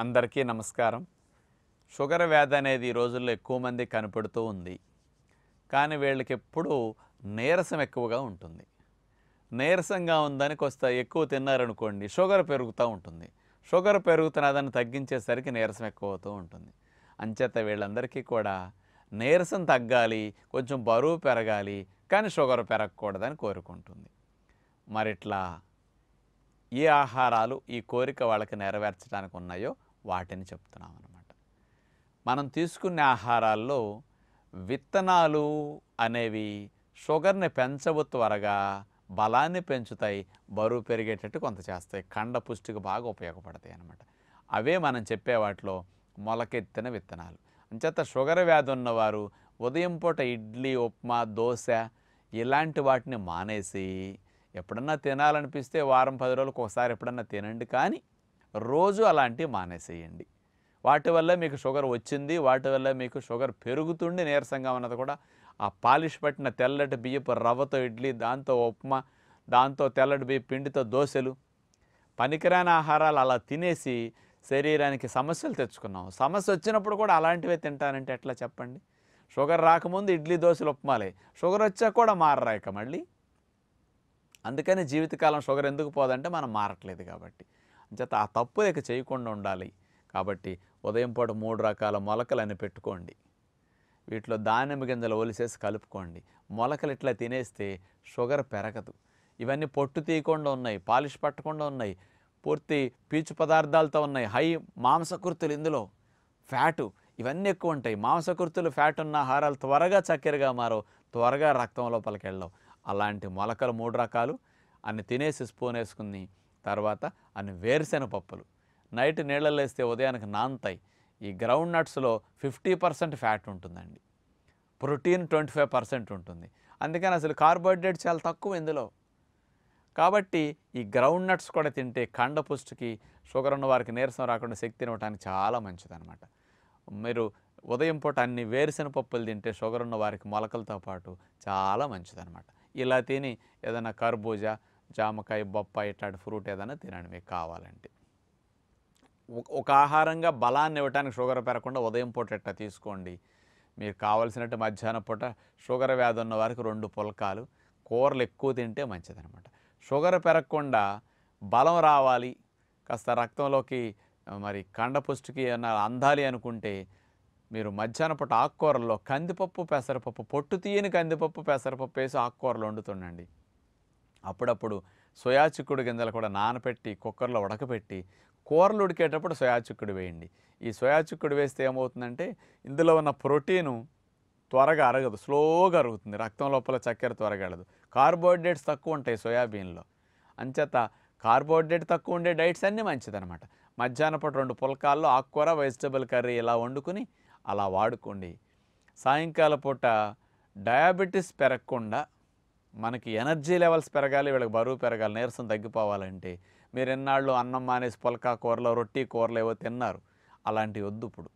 అందరికీ నమస్కారం షుగర్ వ్యాధి అనేది ఈ రోజుల్లో ఎక్కువ మంది కనపడుతూ ఉంది కానీ వీళ్ళకి ఎప్పుడూ నీరసం ఎక్కువగా ఉంటుంది నీరసంగా ఉందని కొస్త ఎక్కువ తిన్నారనుకోండి షుగర్ పెరుగుతూ ఉంటుంది షుగర్ పెరుగుతున్న దాన్ని తగ్గించేసరికి నీరసం ఎక్కువ అవుతూ ఉంటుంది అంచేత వీళ్ళందరికీ కూడా నీరసం తగ్గాలి కొంచెం బరువు పెరగాలి కానీ షుగర్ పెరగకూడదని కోరుకుంటుంది మరిట్లా ఏ ఆహారాలు ఈ కోరిక వాళ్ళకి నెరవేర్చడానికి ఉన్నాయో వాటిని చెప్తున్నాం అన్నమాట మనం తీసుకునే ఆహారాల్లో విత్తనాలు అనేవి షుగర్ని పెంచవు త్వరగా బలాన్ని పెంచుతాయి బరువు పెరిగేటట్టు కొంత చేస్తాయి కండ పుష్టికి బాగా ఉపయోగపడతాయి అన్నమాట అవే మనం చెప్పే వాటిలో మొలకెత్తిన విత్తనాలు అంచేత షుగర్ వ్యాధి ఉన్నవారు ఉదయం పూట ఇడ్లీ ఉప్మా దోశ ఇలాంటి వాటిని మానేసి ఎప్పుడన్నా తినాలనిపిస్తే వారం పది రోజులకు ఒకసారి ఎప్పుడన్నా తినండి కానీ రోజు అలాంటివి మానేసేయండి వాటి వల్ల మీకు షుగర్ వచ్చింది వాటి వల్ల మీకు షుగర్ పెరుగుతుండి నీరసంగా ఉన్నది కూడా ఆ పాలిష్ పట్టిన తెల్లటి బియ్యపు రవ్వతో ఇడ్లీ దాంతో ఉప్మా దాంతో తెల్లటి బియ్య పిండితో దోశలు పనికిరాని ఆహారాలు అలా తినేసి శరీరానికి సమస్యలు తెచ్చుకున్నాం సమస్య వచ్చినప్పుడు కూడా అలాంటివే తింటానంటే ఎట్లా చెప్పండి షుగర్ రాకముందు ఇడ్లీ దోశలు ఉప్మాలే షుగర్ వచ్చాక కూడా మారరాయక మళ్ళీ అందుకని జీవితకాలం షుగర్ ఎందుకు పోదంటే మనం మారట్లేదు కాబట్టి అంచేత ఆ తప్పు లేక చేయకుండా ఉండాలి కాబట్టి ఉదయం పూట మూడు రకాల అని పెట్టుకోండి వీటిలో దానిమ్మ గింజలు ఒలిసేసి కలుపుకోండి మొలకలు ఇట్లా తినేస్తే షుగర్ పెరగదు ఇవన్నీ పొట్టు తీయకుండా ఉన్నాయి పాలిష్ పట్టకుండా ఉన్నాయి పూర్తి పీచు పదార్థాలతో ఉన్నాయి హై మాంసకృతులు ఇందులో ఫ్యాటు ఇవన్నీ ఎక్కువ ఉంటాయి మాంసకృతులు ఫ్యాట్ ఉన్న ఆహారాలు త్వరగా చక్కెరగా మారో త్వరగా రక్తం లోపలికి వెళ్ళవు అలాంటి మొలకలు మూడు రకాలు అన్ని తినేసి స్పూన్ వేసుకుని తర్వాత అని వేరుశెన పప్పులు నైట్ నీళ్ళలో వేస్తే ఉదయానికి నాంతాయి ఈ గ్రౌండ్ నట్స్లో ఫిఫ్టీ పర్సెంట్ ఫ్యాట్ ఉంటుందండి ప్రోటీన్ ట్వంటీ ఫైవ్ పర్సెంట్ ఉంటుంది అందుకని అసలు కార్బోహైడ్రేట్ చాలా తక్కువ ఇందులో కాబట్టి ఈ గ్రౌండ్ నట్స్ కూడా తింటే కండ పుష్టికి షుగర్ ఉన్న వారికి నీరసం రాకుండా శక్తి ఇవ్వడానికి చాలా అనమాట మీరు ఉదయం పూట అన్ని వేరుశెన పప్పులు తింటే షుగర్ ఉన్న వారికి మొలకలతో పాటు చాలా మంచిదనమాట ఇలా తిని ఏదైనా కర్బూజా జామకాయ బొప్పాయి ఇట్లాంటి ఫ్రూట్ ఏదైనా తినండి మీకు కావాలంటే ఒక ఆహారంగా బలాన్ని ఇవ్వడానికి షుగర్ పెరగకుండా ఉదయం పూట ఎట్లా తీసుకోండి మీరు కావలసినట్టు మధ్యాహ్నం పూట షుగర్ వ్యాధి ఉన్న వారికి రెండు పులకాలు కూరలు ఎక్కువ తింటే మంచిదనమాట షుగర్ పెరగకుండా బలం రావాలి కాస్త రక్తంలోకి మరి కండపుష్టికి అందాలి అనుకుంటే మీరు మధ్యాహ్న పూట ఆకుకూరల్లో కందిపప్పు పెసరపప్పు పొట్టు తీయని కందిపప్పు పెసరపప్పు వేసి ఆకుకూరలు వండుతుండండి అప్పుడప్పుడు సోయాచిక్కుడు గింజలు కూడా నానపెట్టి కుక్కర్లో ఉడకపెట్టి కూరలు ఉడికేటప్పుడు సోయాచిక్కుడు వేయండి ఈ సోయాచిక్కుడు వేస్తే ఏమవుతుందంటే ఇందులో ఉన్న ప్రోటీను త్వరగా అరగదు స్లోగా అరుగుతుంది రక్తం లోపల చక్కెర త్వరగా అరగదు కార్బోహైడ్రేట్స్ తక్కువ ఉంటాయి సోయాబీన్లో అంచేత కార్బోహైడ్రేట్ తక్కువ ఉండే డైట్స్ అన్నీ మంచిదనమాట మధ్యాహ్నపూట రెండు పుల్కాల్లో ఆకుకూర వెజిటబుల్ కర్రీ ఇలా వండుకుని అలా వాడుకోండి సాయంకాల పూట డయాబెటీస్ పెరగకుండా మనకి ఎనర్జీ లెవెల్స్ పెరగాలి వీళ్ళకి బరువు పెరగాలి నీరసం తగ్గిపోవాలంటే మీరు ఎన్నాళ్ళు అన్నం మానేసి పొలకా కూరలో రొట్టి కూరలు ఏవో తిన్నారు అలాంటివి వద్దు ఇప్పుడు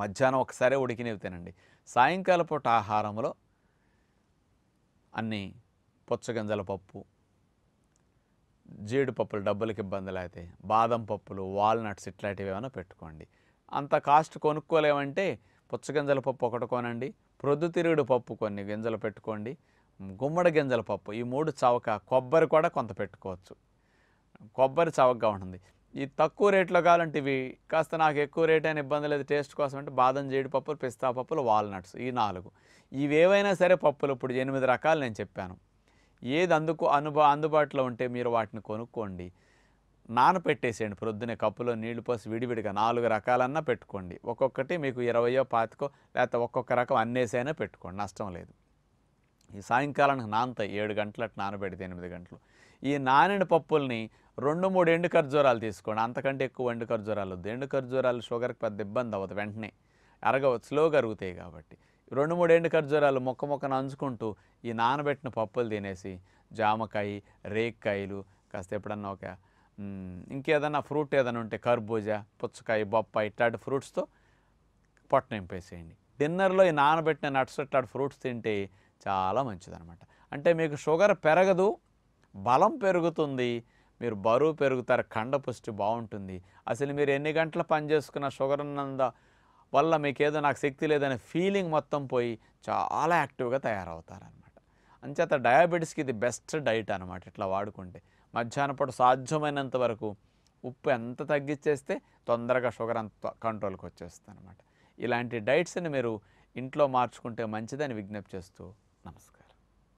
మధ్యాహ్నం ఒకసారి ఉడికినవి తినండి సాయంకాల పూట ఆహారంలో అన్నీ పుచ్చగింజల పప్పు జీడిపప్పులు డబ్బులకి ఇబ్బందులు అయితే బాదం పప్పులు వాల్నట్స్ ఇట్లాంటివి ఏమైనా పెట్టుకోండి అంత కాస్ట్ కొనుక్కోలేమంటే పుచ్చగింజల పప్పు ఒకటి కొనండి ప్రొద్దుతిరుగుడు పప్పు కొన్ని గింజలు పెట్టుకోండి గుమ్మడి గింజల పప్పు ఈ మూడు చవక కొబ్బరి కూడా కొంత పెట్టుకోవచ్చు కొబ్బరి చవకగా ఉంటుంది ఈ తక్కువ రేట్లో కావాలంటే ఇవి కాస్త నాకు ఎక్కువ రేట్ అయిన ఇబ్బంది లేదు టేస్ట్ కోసం అంటే బాదం జీడిపప్పులు పిస్తా పప్పులు వాల్నట్స్ ఈ నాలుగు ఇవేవైనా సరే పప్పులు ఇప్పుడు ఎనిమిది రకాలు నేను చెప్పాను ఏది అందుకు అనుభవ అందుబాటులో ఉంటే మీరు వాటిని కొనుక్కోండి నానపెట్టేసేయండి ప్రొద్దునే కప్పులో నీళ్లు పోసి విడివిడిగా నాలుగు రకాలన్నా పెట్టుకోండి ఒక్కొక్కటి మీకు ఇరవయో పాతికో లేకపోతే ఒక్కొక్క రకం అన్నేసైనా పెట్టుకోండి నష్టం లేదు ఈ సాయంకాలానికి నానతాయి ఏడు గంటలు అట్లా నానబెడితే ఎనిమిది గంటలు ఈ నానిన పప్పుల్ని రెండు మూడు ఎండు ఖర్జూరాలు తీసుకోండి అంతకంటే ఎక్కువ ఎండు ఖర్జూరాలు వద్దు ఎండు ఖర్జూరాలు షుగర్కి పెద్ద ఇబ్బంది అవ్వదు వెంటనే అరగవచ్చు స్లోగా అరుగుతాయి కాబట్టి రెండు మూడు ఎండు ఖర్జూరాలు మొక్క మొక్కను అంచుకుంటూ ఈ నానబెట్టిన పప్పులు తినేసి జామకాయ రేక్కాయలు కాస్త ఎప్పుడన్నా ఒక ఇంకేదన్నా ఫ్రూట్ ఏదైనా ఉంటే కర్బూజా పుచ్చకాయ బొప్పాయి ఇట్లాంటి ఫ్రూట్స్తో పొట్ట నింపేసేయండి డిన్నర్లో ఈ నానబెట్టిన నట్స్ ఇట్లాంటి ఫ్రూట్స్ తింటే చాలా మంచిదనమాట అంటే మీకు షుగర్ పెరగదు బలం పెరుగుతుంది మీరు బరువు పెరుగుతారు కండపుష్టి బాగుంటుంది అసలు మీరు ఎన్ని గంటలు పని చేసుకున్న షుగర్ ఉన్నంద వల్ల మీకేదో నాకు శక్తి లేదనే ఫీలింగ్ మొత్తం పోయి చాలా యాక్టివ్గా తయారవుతారనమాట అంచేత డయాబెటీస్కి ఇది బెస్ట్ డైట్ అనమాట ఇట్లా వాడుకుంటే మధ్యాహ్నపూట పూట సాధ్యమైనంత వరకు ఉప్పు ఎంత తగ్గించేస్తే తొందరగా షుగర్ అంత కంట్రోల్కి వచ్చేస్తుంది అనమాట ఇలాంటి డైట్స్ని మీరు ఇంట్లో మార్చుకుంటే మంచిదని విజ్ఞప్తి చేస్తూ नमस्कार